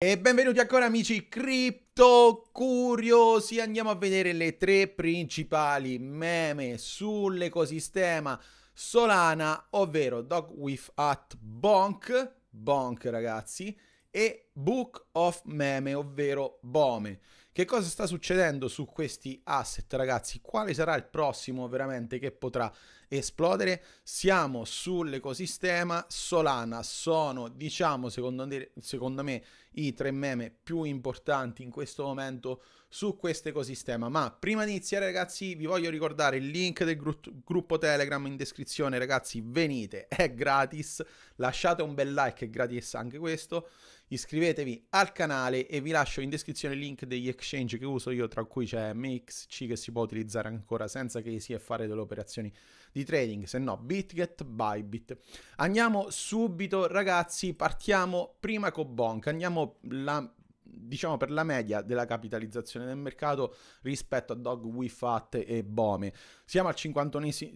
E benvenuti ancora amici cripto curiosi, andiamo a vedere le tre principali meme sull'ecosistema Solana, ovvero Dog with at Bonk, Bonk ragazzi, e Book of Meme, ovvero Bome. Che cosa sta succedendo su questi asset, ragazzi? Quale sarà il prossimo veramente che potrà esplodere? Siamo sull'ecosistema Solana, sono diciamo secondo, secondo me i tre meme più importanti in questo momento su questo ecosistema. Ma prima di iniziare ragazzi vi voglio ricordare il link del gru gruppo Telegram in descrizione, ragazzi venite, è gratis, lasciate un bel like, è gratis anche questo iscrivetevi al canale e vi lascio in descrizione il link degli exchange che uso io, tra cui c'è MXC che si può utilizzare ancora senza che sia fare delle operazioni di trading, se no BitGet, Bybit. Andiamo subito ragazzi, partiamo prima con Bonk, andiamo la diciamo per la media della capitalizzazione del mercato rispetto a Dog Wifat e Bome. Siamo al 59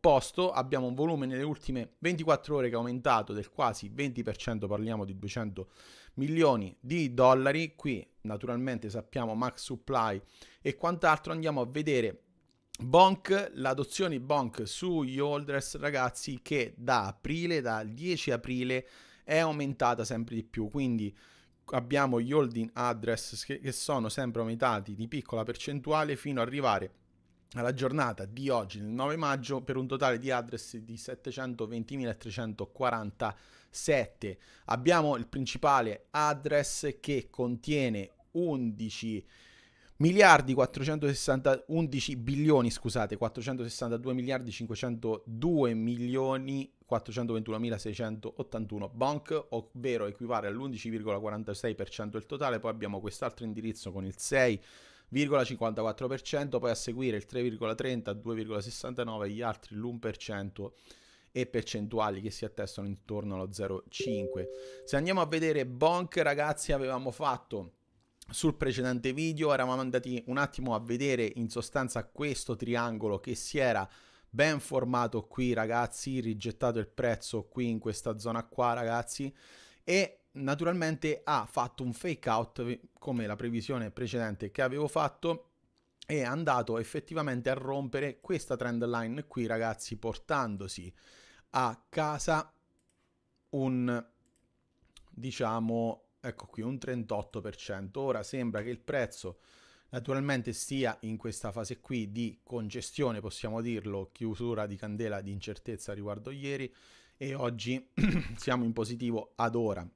posto, abbiamo un volume nelle ultime 24 ore che è aumentato del quasi 20%, parliamo di 200 milioni di dollari, qui naturalmente sappiamo max supply e quant'altro, andiamo a vedere Bonk, l'adozione Bonk sugli holders ragazzi, che da aprile, dal 10 aprile, è aumentata sempre di più. Quindi abbiamo gli holding address che, che sono sempre aumentati di piccola percentuale fino ad arrivare alla giornata di oggi, il 9 maggio, per un totale di address di 720.347. Abbiamo il principale address che contiene 11 miliardi 411 bilioni, scusate, 462 miliardi 502 milioni 421.681 bonk, ovvero equivale all'11,46% del totale, poi abbiamo quest'altro indirizzo con il 6,54%, poi a seguire il 3,30, 2,69, gli altri l'1% e percentuali che si attestano intorno allo 0,5. Se andiamo a vedere bonk, ragazzi, avevamo fatto sul precedente video eravamo andati un attimo a vedere in sostanza questo triangolo che si era ben formato qui ragazzi, rigettato il prezzo qui in questa zona qua ragazzi e naturalmente ha fatto un fake out eh, come la previsione precedente che avevo fatto è andato effettivamente a rompere questa trend line qui ragazzi portandosi a casa un diciamo ecco qui un 38%. Ora sembra che il prezzo naturalmente stia in questa fase qui di congestione, possiamo dirlo, chiusura di candela di incertezza riguardo ieri e oggi siamo in positivo ad ora.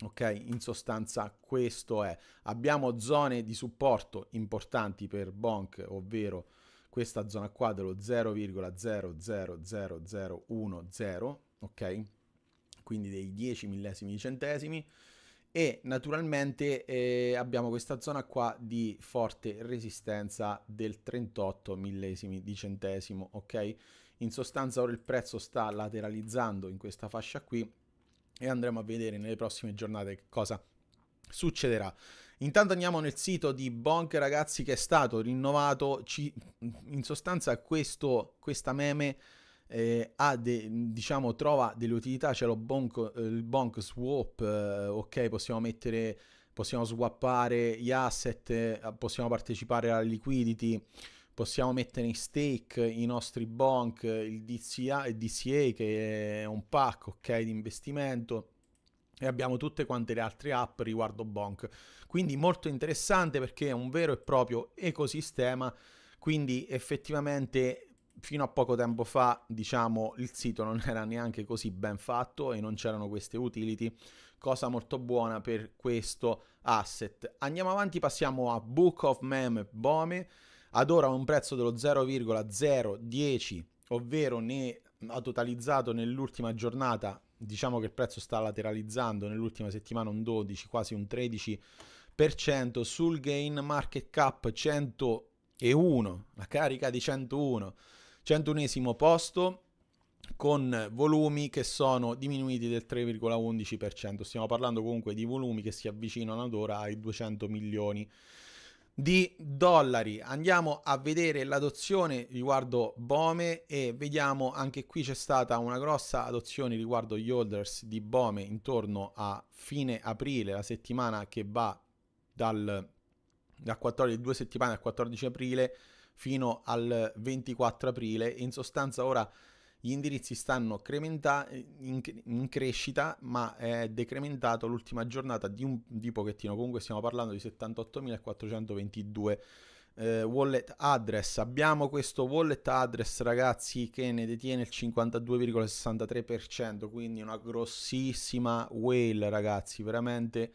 Ok, in sostanza questo è. Abbiamo zone di supporto importanti per Bonk, ovvero questa zona qua dello 0,000010, ok? Quindi dei 10 millesimi di centesimi e naturalmente eh, abbiamo questa zona qua di forte resistenza del 38 millesimi di centesimo, ok? In sostanza ora il prezzo sta lateralizzando in questa fascia qui e andremo a vedere nelle prossime giornate che cosa succederà. Intanto andiamo nel sito di Bonk ragazzi che è stato rinnovato, ci, in sostanza questo, questa meme eh, de, diciamo, trova delle utilità, c'è lo bonk, eh, il bonk swap, eh, ok, possiamo mettere, possiamo swappare gli asset, eh, possiamo partecipare alla liquidity, possiamo mettere in stake i nostri bonk, il DCA, il DCA che è un pack, ok, di investimento e abbiamo tutte quante le altre app riguardo Bonk. Quindi molto interessante perché è un vero e proprio ecosistema, quindi effettivamente fino a poco tempo fa, diciamo, il sito non era neanche così ben fatto e non c'erano queste utility, cosa molto buona per questo asset. Andiamo avanti, passiamo a Book of Mem Bome, ad ora un prezzo dello 0,010, ovvero ne ha totalizzato nell'ultima giornata, diciamo che il prezzo sta lateralizzando nell'ultima settimana un 12, quasi un 13%, sul gain market cap 100 e 1, la carica di 101 101 posto con volumi che sono diminuiti del 3,11%. Stiamo parlando comunque di volumi che si avvicinano ad ora ai 200 milioni di dollari. Andiamo a vedere l'adozione riguardo Bome e vediamo anche qui c'è stata una grossa adozione riguardo gli holders di Bome intorno a fine aprile, la settimana che va dal, dal 14, due settimane al 14 aprile fino al 24 aprile. In sostanza ora gli indirizzi stanno in, in, crescita, ma è decrementato l'ultima giornata di un di pochettino. Comunque stiamo parlando di 78.422 eh, wallet address. Abbiamo questo wallet address, ragazzi, che ne detiene il 52,63%, quindi una grossissima whale, ragazzi, veramente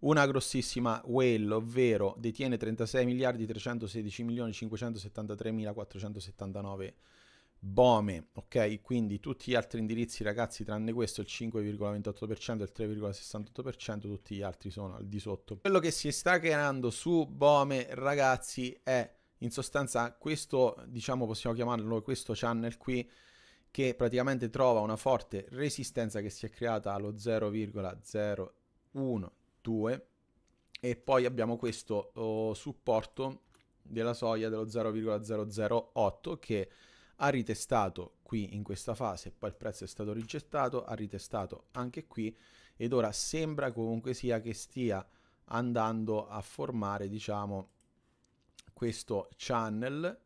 una grossissima whale, ovvero detiene 36 miliardi 316 milioni 573 mila 479 Bome, ok? Quindi tutti gli altri indirizzi, ragazzi, tranne questo, il 5,28%, il 3,68%, tutti gli altri sono al di sotto. Quello che si sta creando su Bome, ragazzi, è in sostanza questo, diciamo, possiamo chiamarlo questo channel qui, che praticamente trova una forte resistenza che si è creata allo 0,01 2 e poi abbiamo questo oh, supporto della soglia dello 0,008 che ha ritestato qui in questa fase, poi il prezzo è stato rigettato, ha ritestato anche qui ed ora sembra comunque sia che stia andando a formare diciamo questo channel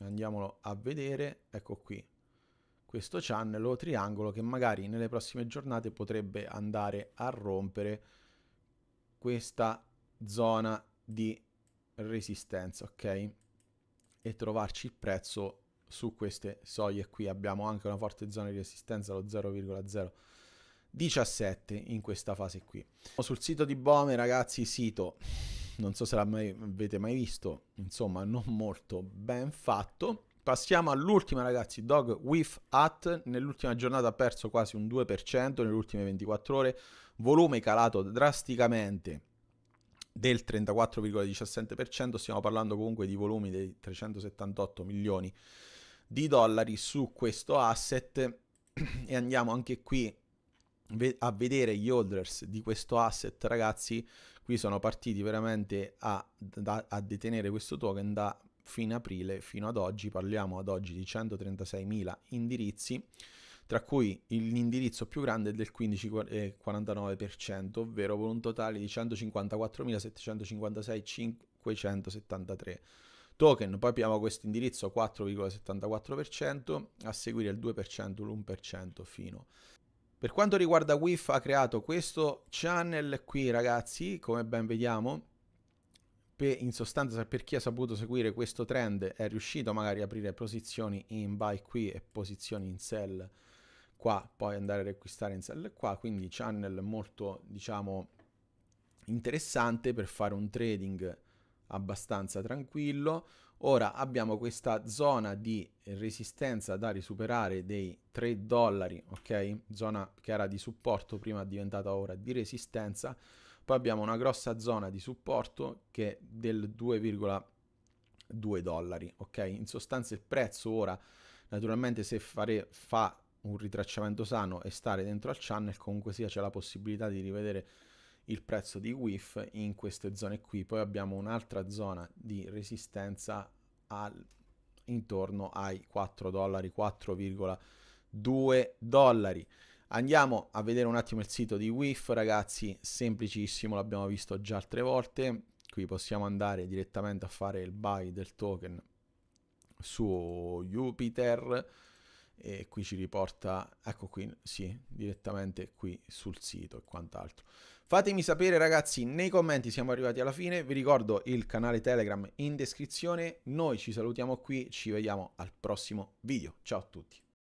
andiamolo a vedere ecco qui questo channel o triangolo che magari nelle prossime giornate potrebbe andare a rompere questa zona di resistenza, ok? E trovarci il prezzo su queste soglie qui. Abbiamo anche una forte zona di resistenza, lo 0,017 in questa fase qui. Sul sito di Bome, ragazzi, sito non so se l'avete mai visto, insomma, non molto ben fatto. Passiamo all'ultima ragazzi, Dog with At, nell'ultima giornata ha perso quasi un 2% nelle ultime 24 ore, volume calato drasticamente del 34,17%, stiamo parlando comunque di volumi dei 378 milioni di dollari su questo asset e andiamo anche qui a vedere gli holders di questo asset ragazzi qui sono partiti veramente a, da, a detenere questo token da fine aprile fino ad oggi parliamo ad oggi di 136.000 indirizzi tra cui l'indirizzo più grande del 15,49%, eh, ovvero con un totale di 154.756.573 token. Poi abbiamo questo indirizzo 4,74%, a seguire il 2%, l'1% fino. Per quanto riguarda WIF ha creato questo channel qui ragazzi, come ben vediamo, in sostanza per chi ha saputo seguire questo trend è riuscito magari a aprire posizioni in buy qui e posizioni in sell qua, poi andare a riacquistare in sell qua, quindi channel molto, diciamo, interessante per fare un trading abbastanza tranquillo. Ora abbiamo questa zona di resistenza da risuperare dei 3 dollari, ok? Zona che era di supporto, prima è diventata ora di resistenza. Poi abbiamo una grossa zona di supporto che è del 2,2 dollari, ok? In sostanza il prezzo ora, naturalmente se fare, fa un ritracciamento sano e stare dentro al channel, comunque sia c'è la possibilità di rivedere il prezzo di WIF in queste zone qui. Poi abbiamo un'altra zona di resistenza al, intorno ai 4 dollari, 4,2 dollari. Andiamo a vedere un attimo il sito di WIF, ragazzi, semplicissimo, l'abbiamo visto già altre volte. Qui possiamo andare direttamente a fare il buy del token su Jupiter e qui ci riporta, ecco qui, sì, direttamente qui sul sito e quant'altro. Fatemi sapere ragazzi nei commenti, siamo arrivati alla fine, vi ricordo il canale Telegram in descrizione, noi ci salutiamo qui, ci vediamo al prossimo video, ciao a tutti.